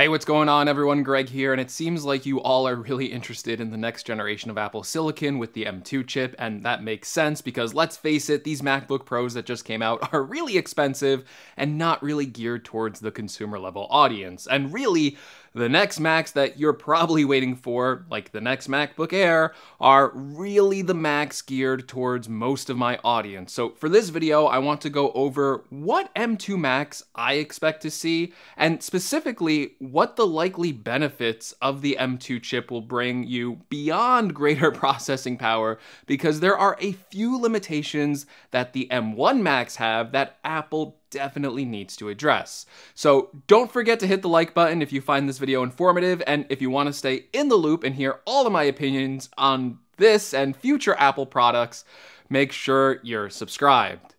Hey, what's going on everyone? Greg here, and it seems like you all are really interested in the next generation of Apple Silicon with the M2 chip, and that makes sense because let's face it, these MacBook Pros that just came out are really expensive and not really geared towards the consumer level audience. And really, the next Macs that you're probably waiting for, like the next MacBook Air, are really the Macs geared towards most of my audience. So for this video, I want to go over what M2 Macs I expect to see, and specifically what the likely benefits of the M2 chip will bring you beyond greater processing power, because there are a few limitations that the M1 Macs have that Apple definitely needs to address. So don't forget to hit the like button if you find this video informative and if you want to stay in the loop and hear all of my opinions on this and future Apple products, make sure you're subscribed.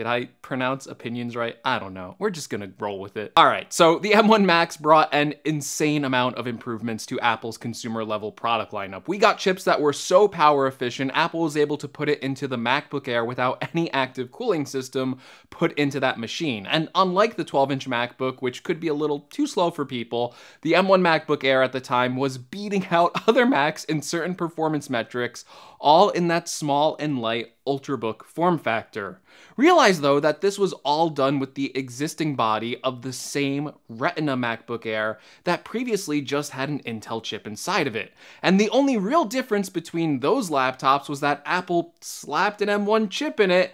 Did I pronounce opinions right? I don't know. We're just gonna roll with it. All right, so the M1 Max brought an insane amount of improvements to Apple's consumer level product lineup. We got chips that were so power efficient, Apple was able to put it into the MacBook Air without any active cooling system put into that machine. And unlike the 12 inch MacBook, which could be a little too slow for people, the M1 MacBook Air at the time was beating out other Macs in certain performance metrics all in that small and light Ultrabook form factor. Realize though that this was all done with the existing body of the same Retina MacBook Air that previously just had an Intel chip inside of it. And the only real difference between those laptops was that Apple slapped an M1 chip in it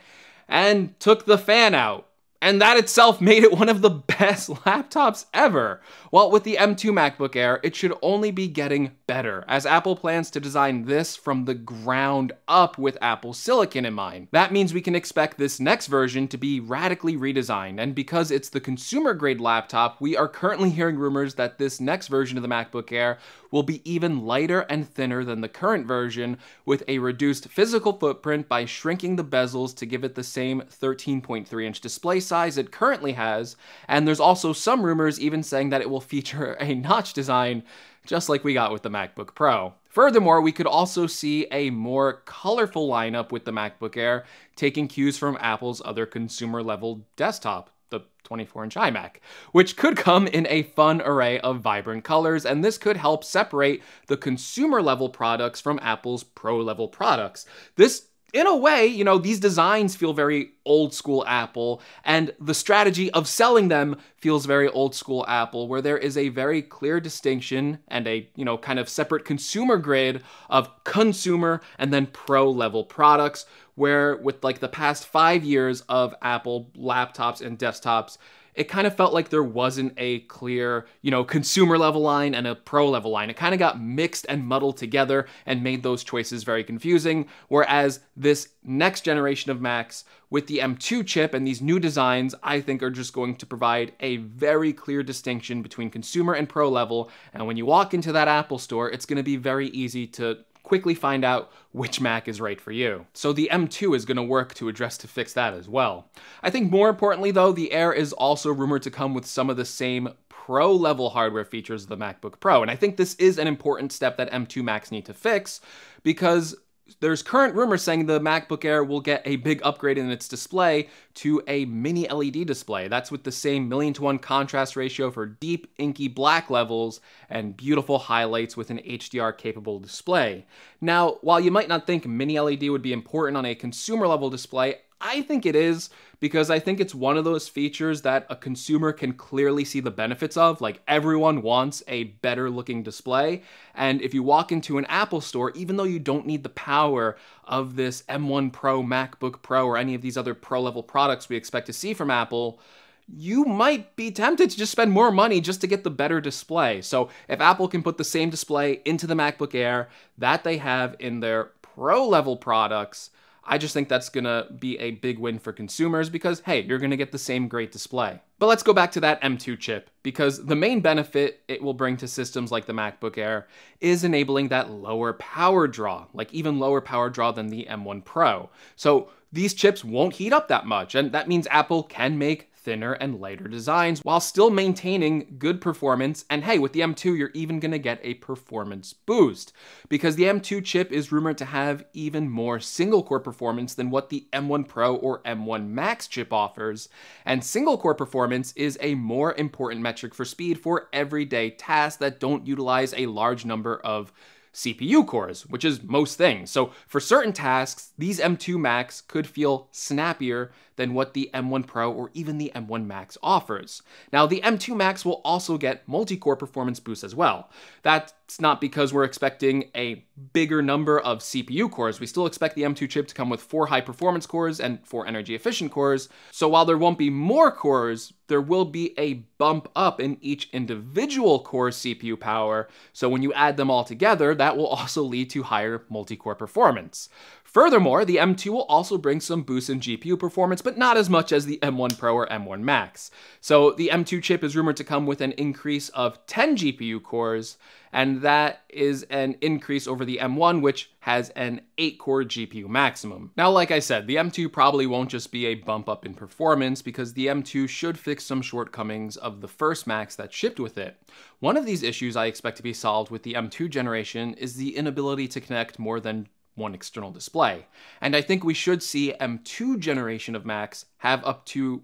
and took the fan out and that itself made it one of the best laptops ever. Well, with the M2 MacBook Air, it should only be getting better, as Apple plans to design this from the ground up with Apple Silicon in mind. That means we can expect this next version to be radically redesigned, and because it's the consumer grade laptop, we are currently hearing rumors that this next version of the MacBook Air will be even lighter and thinner than the current version, with a reduced physical footprint by shrinking the bezels to give it the same 13.3 inch display size size it currently has, and there's also some rumors even saying that it will feature a notch design, just like we got with the MacBook Pro. Furthermore, we could also see a more colorful lineup with the MacBook Air, taking cues from Apple's other consumer level desktop, the 24 inch iMac, which could come in a fun array of vibrant colors, and this could help separate the consumer level products from Apple's pro level products. This in a way, you know, these designs feel very old school Apple, and the strategy of selling them feels very old school Apple, where there is a very clear distinction and a, you know, kind of separate consumer grid of consumer and then pro level products, where with like the past five years of Apple laptops and desktops, it kind of felt like there wasn't a clear, you know, consumer level line and a pro level line. It kind of got mixed and muddled together and made those choices very confusing. Whereas this next generation of Macs with the M2 chip and these new designs, I think are just going to provide a very clear distinction between consumer and pro level. And when you walk into that Apple store, it's going to be very easy to quickly find out which Mac is right for you. So the M2 is going to work to address to fix that as well. I think more importantly though, the Air is also rumored to come with some of the same Pro level hardware features of the MacBook Pro. And I think this is an important step that M2 Macs need to fix because there's current rumors saying the MacBook Air will get a big upgrade in its display to a mini LED display. That's with the same million to one contrast ratio for deep inky black levels and beautiful highlights with an HDR capable display. Now, while you might not think mini LED would be important on a consumer level display, I think it is because I think it's one of those features that a consumer can clearly see the benefits of. Like everyone wants a better looking display. And if you walk into an Apple store, even though you don't need the power of this M1 Pro, MacBook Pro, or any of these other pro level products we expect to see from Apple, you might be tempted to just spend more money just to get the better display. So if Apple can put the same display into the MacBook Air that they have in their pro level products, I just think that's gonna be a big win for consumers because, hey, you're gonna get the same great display. But let's go back to that M2 chip because the main benefit it will bring to systems like the MacBook Air is enabling that lower power draw, like even lower power draw than the M1 Pro. So these chips won't heat up that much, and that means Apple can make thinner and lighter designs while still maintaining good performance. And hey, with the M2, you're even gonna get a performance boost because the M2 chip is rumored to have even more single core performance than what the M1 Pro or M1 Max chip offers. And single core performance is a more important metric for speed for everyday tasks that don't utilize a large number of CPU cores, which is most things. So for certain tasks, these M2 Max could feel snappier than what the M1 Pro or even the M1 Max offers. Now, the M2 Max will also get multi-core performance boosts as well. That's not because we're expecting a bigger number of CPU cores. We still expect the M2 chip to come with four high performance cores and four energy efficient cores. So while there won't be more cores, there will be a bump up in each individual core CPU power. So when you add them all together, that will also lead to higher multi-core performance. Furthermore, the M2 will also bring some boost in GPU performance, but not as much as the M1 Pro or M1 Max. So the M2 chip is rumored to come with an increase of 10 GPU cores, and that is an increase over the M1, which has an 8-core GPU maximum. Now, like I said, the M2 probably won't just be a bump up in performance because the M2 should fix some shortcomings of the first Max that shipped with it. One of these issues I expect to be solved with the M2 generation is the inability to connect more than one external display. And I think we should see M2 generation of Macs have up to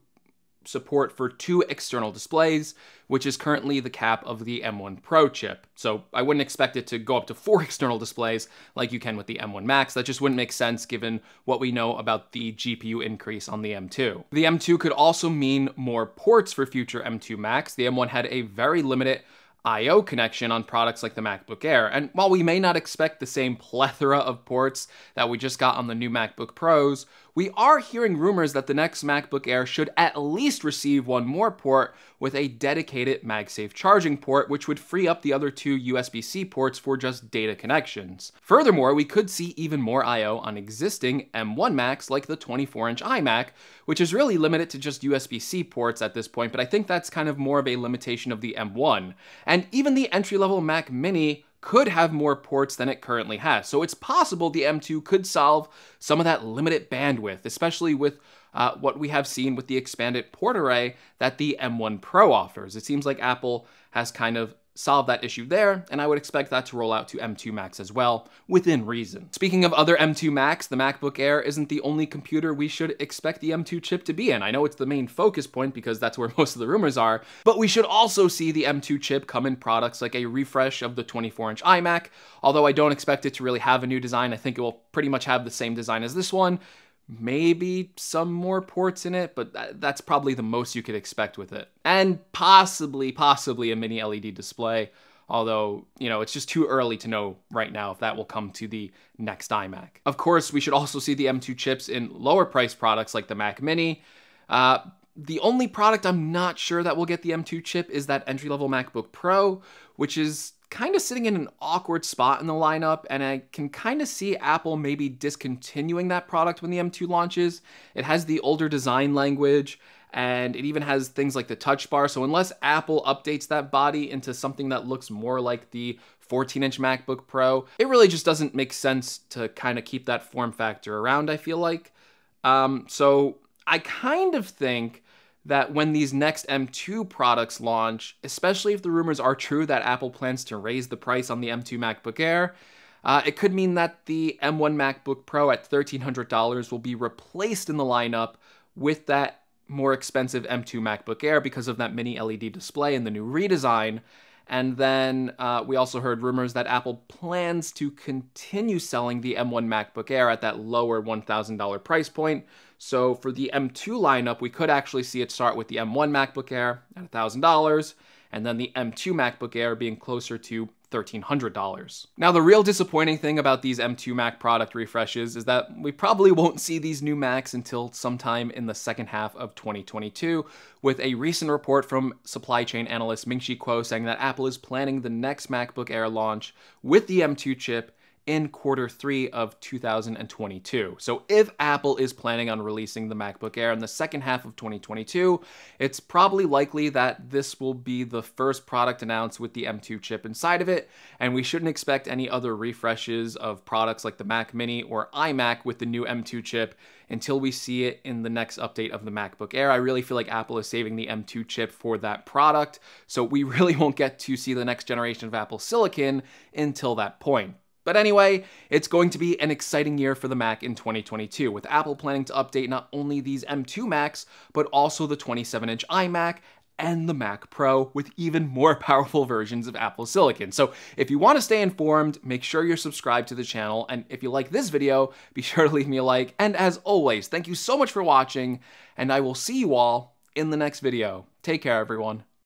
support for two external displays, which is currently the cap of the M1 Pro chip. So I wouldn't expect it to go up to four external displays like you can with the M1 Max. That just wouldn't make sense given what we know about the GPU increase on the M2. The M2 could also mean more ports for future M2 Max. The M1 had a very limited I/O connection on products like the MacBook Air. And while we may not expect the same plethora of ports that we just got on the new MacBook Pros, we are hearing rumors that the next MacBook Air should at least receive one more port with a dedicated MagSafe charging port, which would free up the other two USB-C ports for just data connections. Furthermore, we could see even more I.O. on existing M1 Macs like the 24-inch iMac, which is really limited to just USB-C ports at this point, but I think that's kind of more of a limitation of the M1. And even the entry-level Mac Mini could have more ports than it currently has. So it's possible the M2 could solve some of that limited bandwidth, especially with uh, what we have seen with the expanded port array that the M1 Pro offers. It seems like Apple has kind of solve that issue there, and I would expect that to roll out to M2 Max as well, within reason. Speaking of other M2 Max, the MacBook Air isn't the only computer we should expect the M2 chip to be in. I know it's the main focus point because that's where most of the rumors are, but we should also see the M2 chip come in products like a refresh of the 24-inch iMac, although I don't expect it to really have a new design. I think it will pretty much have the same design as this one, maybe some more ports in it, but that's probably the most you could expect with it. And possibly, possibly a mini LED display, although, you know, it's just too early to know right now if that will come to the next iMac. Of course, we should also see the M2 chips in lower priced products like the Mac Mini, uh, the only product I'm not sure that will get the M2 chip is that entry level MacBook Pro, which is kind of sitting in an awkward spot in the lineup, and I can kind of see Apple maybe discontinuing that product when the M2 launches. It has the older design language, and it even has things like the touch bar. So, unless Apple updates that body into something that looks more like the 14 inch MacBook Pro, it really just doesn't make sense to kind of keep that form factor around, I feel like. Um, so, I kind of think that when these next M2 products launch, especially if the rumors are true that Apple plans to raise the price on the M2 MacBook Air, uh, it could mean that the M1 MacBook Pro at $1,300 will be replaced in the lineup with that more expensive M2 MacBook Air because of that mini LED display and the new redesign. And then uh, we also heard rumors that Apple plans to continue selling the M1 MacBook Air at that lower $1,000 price point. So for the M2 lineup, we could actually see it start with the M1 MacBook Air at $1,000, and then the M2 MacBook Air being closer to $1,300. Now, the real disappointing thing about these M2 Mac product refreshes is that we probably won't see these new Macs until sometime in the second half of 2022, with a recent report from supply chain analyst Ming-Chi Kuo saying that Apple is planning the next MacBook Air launch with the M2 chip in quarter three of 2022. So if Apple is planning on releasing the MacBook Air in the second half of 2022, it's probably likely that this will be the first product announced with the M2 chip inside of it, and we shouldn't expect any other refreshes of products like the Mac Mini or iMac with the new M2 chip until we see it in the next update of the MacBook Air. I really feel like Apple is saving the M2 chip for that product, so we really won't get to see the next generation of Apple Silicon until that point. But anyway, it's going to be an exciting year for the Mac in 2022, with Apple planning to update not only these M2 Macs, but also the 27 inch iMac and the Mac Pro with even more powerful versions of Apple Silicon. So if you want to stay informed, make sure you're subscribed to the channel. And if you like this video, be sure to leave me a like. And as always, thank you so much for watching, and I will see you all in the next video. Take care, everyone.